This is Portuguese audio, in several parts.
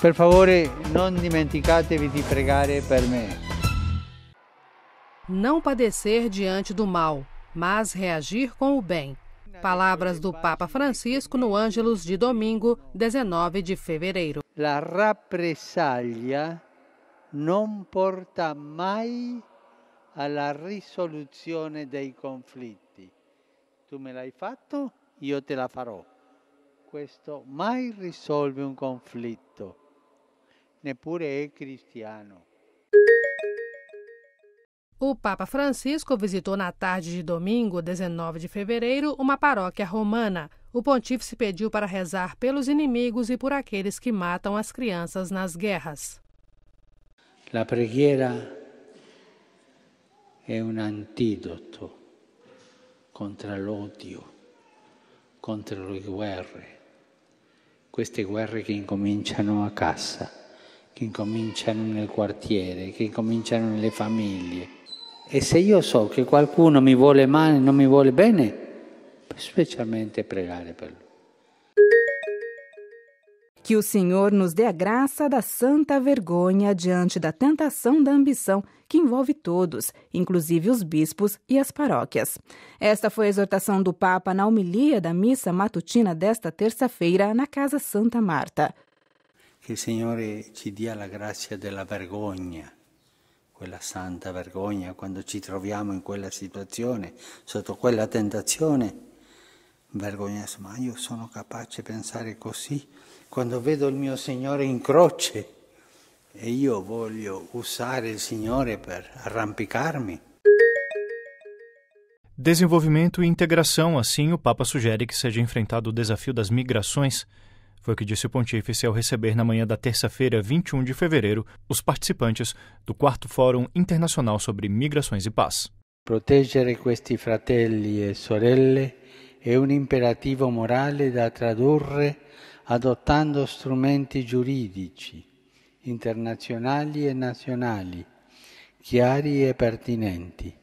Per favore, non dimenticatevi di pregare per me. Não padecer diante do mal, mas reagir com o bem. Palavras do Papa Francisco no Ângelus de domingo, 19 de fevereiro. La rappresaglia non porta mai alla risoluzione dei conflitti. Tu me l'hai fatto, io te la farò. Questo mai risolve un conflitto neppure né, è cristiano. O Papa Francisco visitou na tarde de domingo, 19 de fevereiro, uma paróquia romana. O pontífice pediu para rezar pelos inimigos e por aqueles que matam as crianças nas guerras. La preghiera è un antidoto contro l'odio, contro le guerre, queste guerre che incominciano a casa che incominciano nel quartiere, che incominciano nelle famiglie. E se io so che qualcuno mi vuole male, non mi vuole bene, specialmente pregare per lui. Que o Senhor nos dê a graça da santa vergonha diante da tentação da ambição que envolve todos, inclusive os bispos e as paróquias. Esta foi a exortação do Papa na homilia da missa matutina desta terça-feira na Casa Santa Marta. Che il Signore ci dia la grazia della vergogna, quella santa vergogna, quando ci troviamo in quella situazione, sotto quella tentazione, vergognarsi, ma io sono capace di pensare così quando vedo il mio Signore in croce e io voglio usare il Signore per arrampicarmi. Desenvolvimento e integração, assim o Papa sugere que seja enfrentado o desafio das migrações Foi o que disse o pontífice ao receber na manhã da terça-feira, 21 de fevereiro, os participantes do quarto Fórum Internacional sobre Migrações e Paz. Proteger questi fratelli e sorelle è un imperativo morale da tradurre adottando strumenti giuridici, internazionali e nazionali, chiari e pertinenti.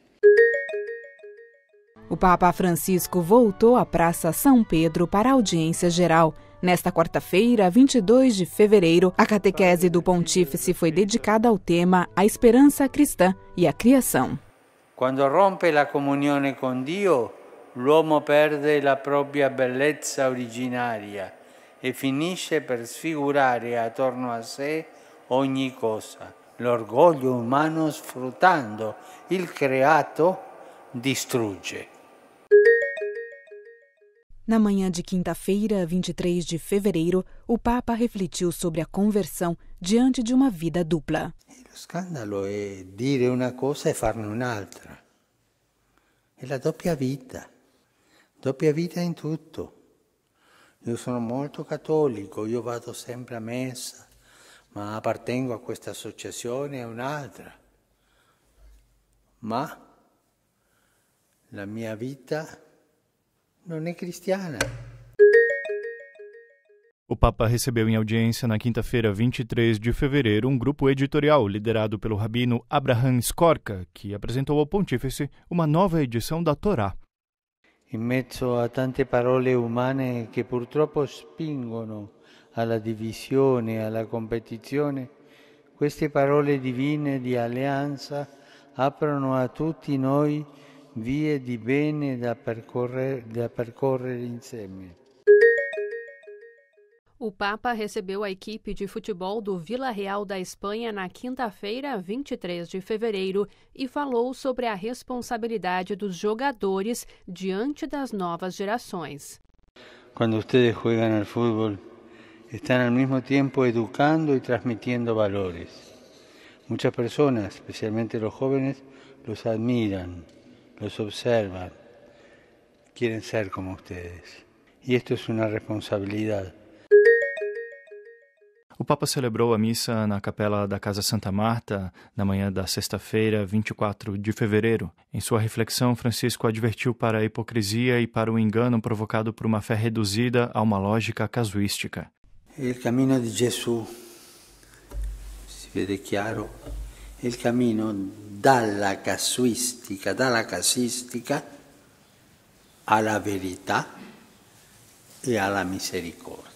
O Papa Francisco voltou à Praça São Pedro para audiência geral. Nesta quarta-feira, 22 de fevereiro, a catequese do Pontífice foi dedicada ao tema A Esperança Cristã e a Criação. Quando rompe a comunhão com o l'uomo perde a própria beleza originária e finisce per sfigurare attorno a sé ogni cosa. L'orgoglio umano sfruttando il creato distrugge. Na manhã de quinta-feira, 23 de fevereiro, o Papa refletiu sobre a conversão diante de uma vida dupla. O escândalo é dizer uma coisa e fazer outra. É a dupla vida. dupla vida em tudo. Eu sou muito católico, eu vado sempre à messa, mas appartengo a esta associação e a outra. Mas a minha vida... Não é cristiana. O Papa recebeu em audiência na quinta-feira, 23 de fevereiro, um grupo editorial liderado pelo rabino Abraham Skorka, que apresentou ao pontífice uma nova edição da Torá. Em mezzo a tante parole umane che purtroppo spingono alla divisione, alla competizione, queste parole divine di alleanza aprono a tutti noi vie di bene da percorrere, da percorrere insieme. O Papa recebeu a equipe de futebol do Vila Real da Espanha na quinta-feira, 23 de fevereiro, e falou sobre a responsabilidade dos jogadores diante das novas gerações. Quando vocês jogam futebol, estão ao mesmo tempo educando e transmitindo valores. Muitas pessoas, especialmente os jovens, os admiram los observan, quieren ser como ustedes. Y esto es una responsabilidad. O Papa celebrou a missa na capela da Casa Santa Marta na manhã da sexta-feira, 24 de fevereiro. Em sua reflexão, Francisco advertiu para a hipocrisia e para o engano provocado por uma fé reduzida a uma lógica casuística. O caminho de Jesus se vê claro il cammino dalla casuistica, dalla casistica alla verità e alla misericordia.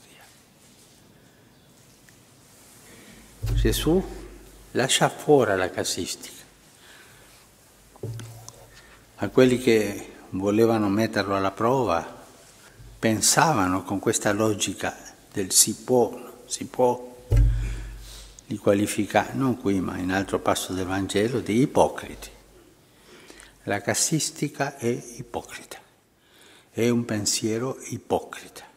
Gesù lascia fuori la casistica. A quelli che volevano metterlo alla prova pensavano con questa logica del si può, si può, li qualifica, non qui ma in altro passo del Vangelo, di ipocriti. La cassistica è ipocrita, è un pensiero ipocrita.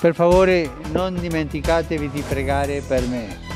Per favore non dimenticatevi di pregare per me.